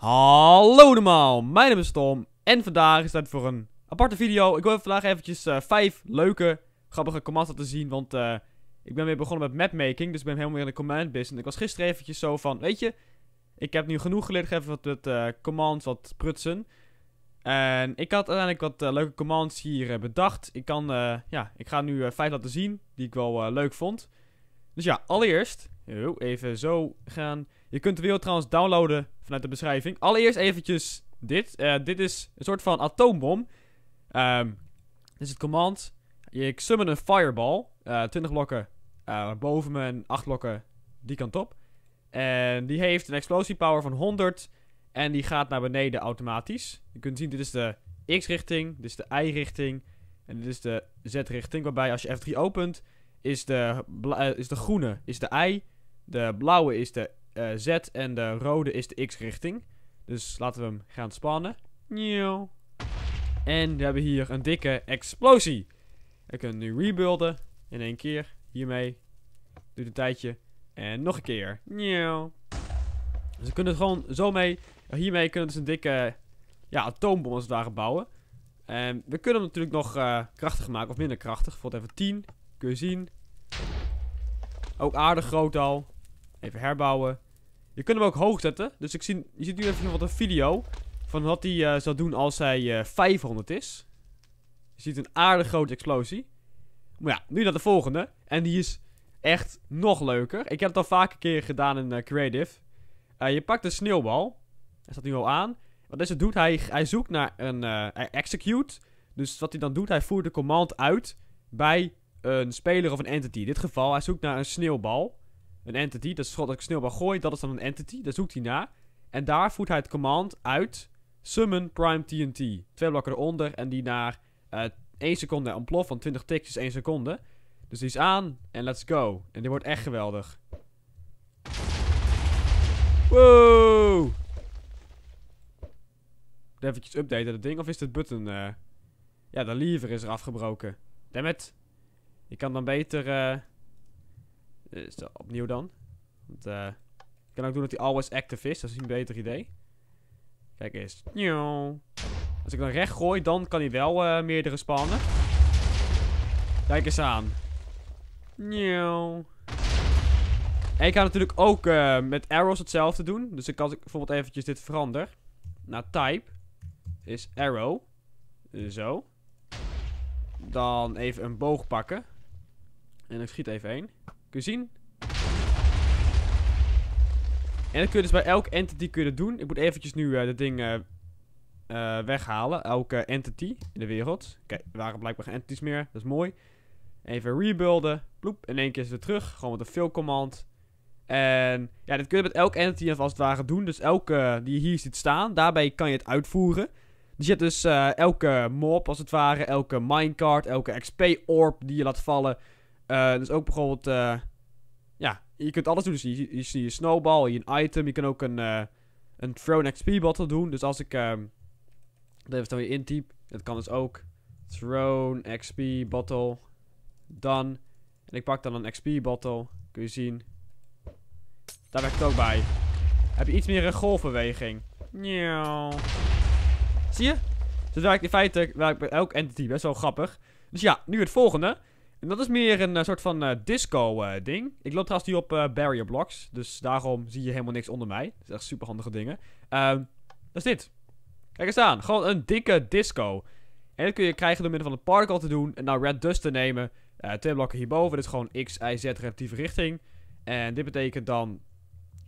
Hallo allemaal, mijn naam is Tom en vandaag is het voor een aparte video. Ik wil vandaag eventjes eh, vijf leuke, grappige commands laten zien, want eh, ik ben weer begonnen met mapmaking, dus ik ben helemaal weer in de command business. Ik was gisteren eventjes zo van, weet je, ik heb nu genoeg geleerd, ik even wat, het uh, eh, commands wat prutsen. En ik had uiteindelijk wat leuke commands hier bedacht. Ik kan, ja, ik ga nu vijf laten zien, die ik wel leuk vond. Dus ja, allereerst, oh, even zo gaan... Je kunt de wereld trouwens downloaden vanuit de beschrijving. Allereerst eventjes dit. Eh, dit is een soort van atoombom. Ehm, dit is het command. Ik summon een fireball. 20 eh, blokken eh, boven me en 8 blokken die kant op. En die heeft een explosiepower van 100. En die gaat naar beneden automatisch. Je kunt zien, dit is de X-richting, dit is de Y-richting. En dit is de Z-richting. Waarbij als je F3 opent, is de, is de groene is de Y. De blauwe is de eh, Z en de rode is de X-richting. Dus laten we hem gaan spannen. Nieuw. En we hebben hier een dikke explosie. We kunnen nu rebuilden. In één keer. Hiermee. Doe een tijdje. En nog een keer. Nieuw. Dus we kunnen het gewoon zo mee. Eh, hiermee kunnen we dus een dikke ja, atoombom als het ware bouwen. En we kunnen hem natuurlijk nog uh, krachtig maken. Of minder krachtig. Bijvoorbeeld even 10. Kun je zien. Ook aardig groot al. Even herbouwen. Je kunt hem ook hoog zetten. Dus ik zie, je ziet nu even wat een video van wat hij eh, zal doen als hij 500 eh, is. Je ziet een aardig grote explosie. Maar ja, nu naar de volgende. En die is echt nog leuker. Ik heb het al vaker keer gedaan in eh, Creative. je pakt een sneeuwbal. Hij staat nu al aan. Wat deze doet, hij, hij zoekt naar een execute. Dus wat hij dan doet, hij voert de command uit bij een speler of een entity. In dit geval, hij zoekt naar een sneeuwbal een entity. Dat is dat ik sneeuwbal gooi, dat is dan een entity. Daar zoekt hij naar. En daar voert hij het command uit. Summon Prime TNT. Twee blokken eronder. En die naar uh, eh, 1 seconde ontploft. van 20 ticks is 1 seconde. Dus die is aan. En let's go. En dit wordt echt geweldig. Wow. Even updaten dat ding. Of is dit button... Eh, ja, de lever is er afgebroken. it! Ik kan dan beter... Eh, dus opnieuw dan. Want, ik eh, kan ook doen dat hij always active is. Dat is een beter idee. Kijk eens. Als ik dan recht gooi, dan kan hij wel eh, meerdere spannen. Kijk eens aan. En ik kan natuurlijk ook met arrows hetzelfde doen. Dus ik kan bijvoorbeeld eventjes dit veranderen Naar type. Is arrow. Zo. Dan even een boog pakken. En ik schiet even één. Kun je zien? En dat kun je dus bij elke entity kun je dat doen. Ik moet eventjes nu uh, dat ding eh, eh, weghalen. Elke entity in de wereld. Kijk, er waren blijkbaar geen entities meer. Dat is mooi. Even rebuilden. Ploep. In één keer is het terug. Gewoon met een fill command. En ja, dit kun je met elke entity als het ware doen. Dus elke die je hier ziet staan, daarbij kan je het uitvoeren. Dus je hebt dus elke mob als het ware, elke minecart, elke XP orb die je laat vallen. Eh, dus ook bijvoorbeeld, eh, ja, je kunt alles doen. Dus je, je, je, je snowball, je een item. Je kan ook een, uh, een thrown XP bottle doen. Dus als ik ehm, dat even dan weer intyp, dat kan dus ook. Thrown XP bottle dan En ik pak dan een XP bottle kun je zien. Daar werkt het ook bij. Heb je iets meer een golfbeweging. Nieuw. Zie je? Dus werkt in feite werkt bij elk entity best wel grappig. Dus ja, nu het volgende. En dat is meer een eh, soort van eh, disco-ding. Eh, ik loop trouwens hier op barrier blocks. Dus daarom zie je helemaal niks onder mij. Dat is echt superhandige dingen. Ehm, dat is dit. Kijk eens aan. Gewoon een dikke disco. En dat kun je krijgen door middel van een particle te doen. En nou red dust te nemen. twee blokken hierboven. Dit is gewoon x, y, z relatieve richting. En dit betekent dan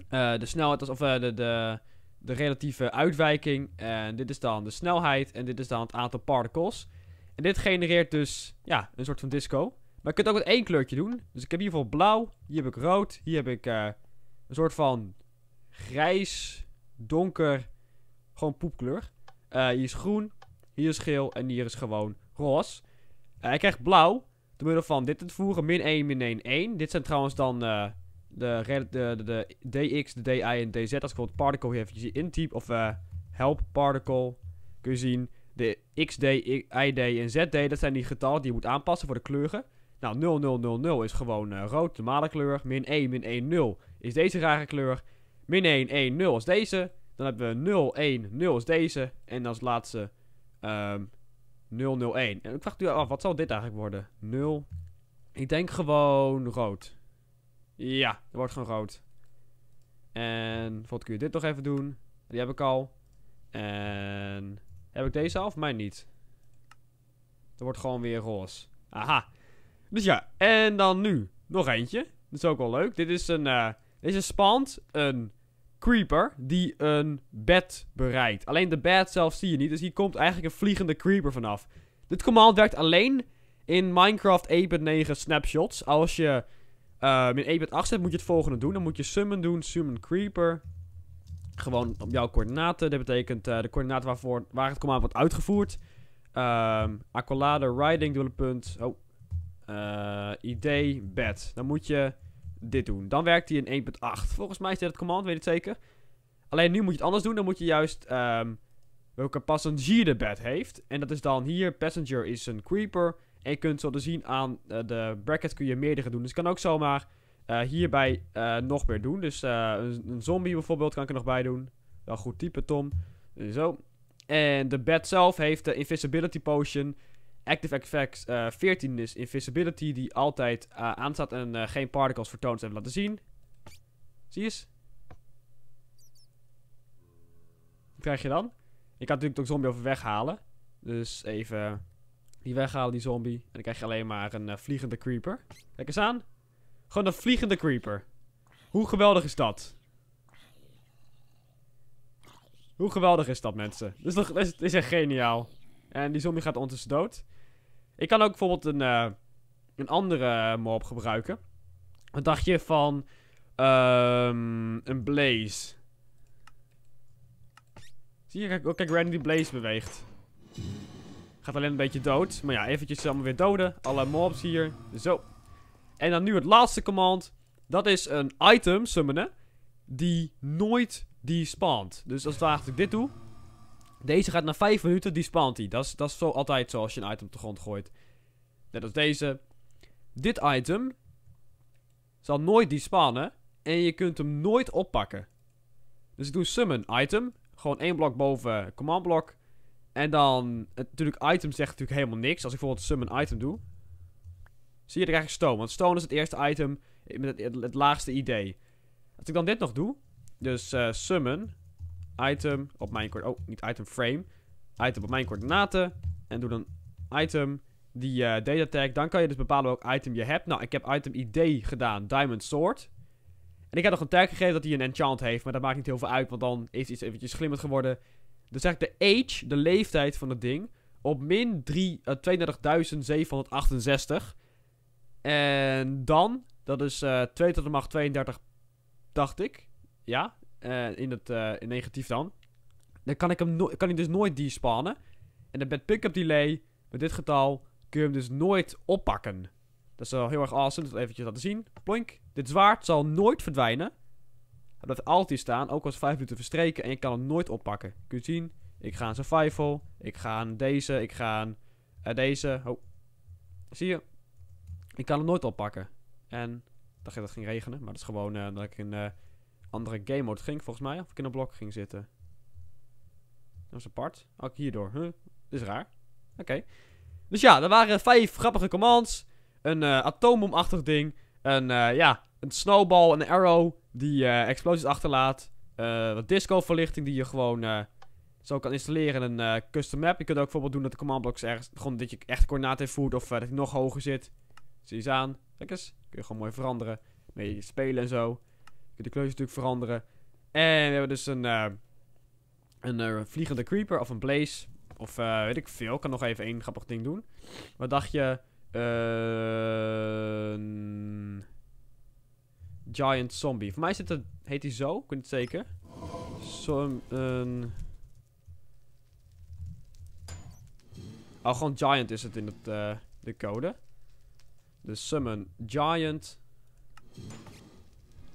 de snelheid. Of de, de, de relatieve uitwijking. En dit is dan de snelheid. En dit is dan het aantal particles. En dit genereert dus ja, een soort van disco. Maar je kunt ook met één kleurtje doen. Dus ik heb hier voor blauw, hier heb ik rood, hier heb ik eh, een soort van grijs, donker, gewoon poepkleur. Eh, hier is groen, hier is geel en hier is gewoon roze. Eh, ik krijg blauw, door middel van dit te voeren: min 1, min 1, 1. Dit zijn trouwens dan de, de, de, de, DX, de DI en DZ. Als ik bijvoorbeeld particle hier eventjes intype of help particle, kun je zien... De XD, ID en ZD, dat zijn die getallen die je moet aanpassen voor de kleuren. Nou, 0000 is gewoon eh, rood, normale kleur. Min 1, min 1, 0 is deze rare kleur. Min 1, 1, 0 is deze. Dan hebben we 0, 1, 0 is deze. En als laatste um, ehm, 001. En ik vraag u, af, oh, wat zal dit eigenlijk worden? 0. Ik denk gewoon rood. Ja, dat wordt gewoon rood. En bijvoorbeeld kun je dit nog even doen. Die heb ik al. En heb ik deze al of mij niet? Dat wordt gewoon weer roze. Aha. Dus ja, en dan nu nog eentje. Dat is ook wel leuk. Dit is een. Uh, deze spant een creeper die een bed bereikt. Alleen de bed zelf zie je niet. Dus hier komt eigenlijk een vliegende creeper vanaf. Dit command werkt alleen in Minecraft 1.9 e snapshots. Als je uh, in 1.8 e zet, moet je het volgende doen. Dan moet je summon doen. Summon creeper. Gewoon op jouw coördinaten. Dat betekent eh, de coördinaten waarvoor, waar het command wordt uitgevoerd. Um, accolade, riding, dubbele punt. Oh, uh, eh, idee bed. Dan moet je dit doen. Dan werkt hij in 1.8. Volgens mij is dit het command, weet ik zeker. Alleen nu moet je het anders doen. Dan moet je juist ehm, welke passagier de bed heeft. En dat is dan hier. Passenger is een creeper. En je kunt zo te zien aan eh, de bracket kun je meerdere doen. Dus ik kan ook zomaar uh, hierbij nog meer doen. Dus een, een, zombie bijvoorbeeld kan ik er nog bij doen. Wel goed type Tom. Zo. En de bed zelf heeft de invisibility potion. Active Effects 14 eh, is Invisibility, die altijd uh, aanstaat en eh, geen particles vertoont en laten zien. Zie eens. Wat krijg je dan? Ik kan natuurlijk de zombie over weghalen. Dus even die weghalen, die zombie. En dan krijg je alleen maar een vliegende creeper. Kijk eens aan. Gewoon een vliegende creeper. Hoe geweldig is dat? Hoe geweldig is dat, mensen? Dat is, is echt geniaal. En die zombie gaat ondertussen dood. Ik kan ook bijvoorbeeld een, eh, een andere eh, mob gebruiken. Wat dacht je van ehm, een blaze? Zie je, kijk, kijk Randy Blaze beweegt. Gaat alleen een beetje dood. Maar ja, eventjes allemaal weer doden. Alle mobs hier. Zo. En dan nu het laatste command. Dat is een item summonen. Die nooit despawnt. Dus als ik dit doe. Deze gaat na 5 minuten, die Dat is, dat is zo altijd zo als je een item op de grond gooit. Net als deze. Dit item zal nooit die En je kunt hem nooit oppakken. Dus ik doe summon item. Gewoon één blok boven command blok. En dan, natuurlijk, item zegt natuurlijk helemaal niks. Als ik bijvoorbeeld summon item doe. Zie je, dan krijg ik stone. Want stone is het eerste item met het, laagste idee. Als ik dan dit nog doe. Dus eh, summon item op mijn coördinaten. Oh, niet item frame. Item op mijn coördinaten. En doe dan item die uh, data tag. Dan kan je dus bepalen welk item je hebt. Nou, ik heb item ID gedaan. Diamond Sword. En ik heb nog een tag gegeven dat hij een enchant heeft. Maar dat maakt niet heel veel uit. Want dan is iets eventjes glimmend geworden. Dus zeg ik de age, de leeftijd van het ding. Op min 32.768. Eh, en dan, dat is uh, eh, 2 tot de macht 32, dacht ik. Ja, eh, in het eh, in negatief dan, dan kan ik, hem kan ik dus nooit despawnen. En dan met pick-up delay, met dit getal, kun je hem dus nooit oppakken. Dat is wel heel erg awesome, dat even laten zien. Plonk. Dit zwaard zal nooit verdwijnen. Hij blijft altijd staan, ook als 5 minuten verstreken en je kan hem nooit oppakken. Kun je zien, ik ga een survival, ik ga aan deze, ik ga aan eh, deze. Oh, zie je? Ik kan hem nooit oppakken. En dacht dat ging regenen, maar dat is gewoon dat ik een andere game mode ging, volgens mij. Of ik in een blok ging zitten. Dat was apart. Ook oh, hierdoor. Huh? Dat is raar. Oké. Dus ja, er waren vijf grappige commands. Een uh, atoombomachtig ding. Een, uh, ja, een snowball, een arrow die eh, explosies achterlaat. wat disco-verlichting die je gewoon zo kan installeren in een custom map. Je kunt ook bijvoorbeeld doen dat de blocks ergens... Gewoon dat je echt coördinaten voert of dat hij nog hoger zit. Zie je eens aan. Kijk eens. Kun je gewoon mooi veranderen. Mee spelen en zo je de kleur natuurlijk veranderen. En we hebben dus een, eh, een eh, vliegende creeper of een blaze. Of eh, weet ik veel. Ik kan nog even één grappig ding doen. Wat dacht je? Ehm, giant zombie. Voor mij het, heet hij zo. Ik weet het zeker. Summon. Oh, gewoon giant is het in het, de code. Dus summon giant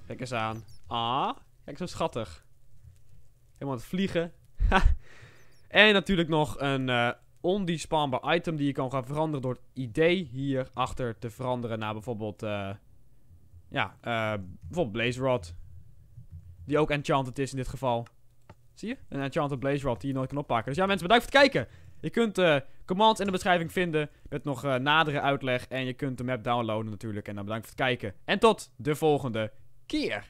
Kijk eens aan. Ah, kijk zo schattig. Helemaal aan het vliegen. en natuurlijk nog een uh, item die je kan gaan veranderen door het idee hierachter te veranderen naar bijvoorbeeld... Eh, ja, eh, bijvoorbeeld Blaze Rod. Die ook enchanted is in dit geval. Zie je? Een enchanted Blaze Rod die je nooit kan oppakken. Dus ja mensen, bedankt voor het kijken. Je kunt uh, commands in de beschrijving vinden met nog uh, nadere uitleg. En je kunt de map downloaden natuurlijk. En dan bedankt voor het kijken. En tot de volgende keer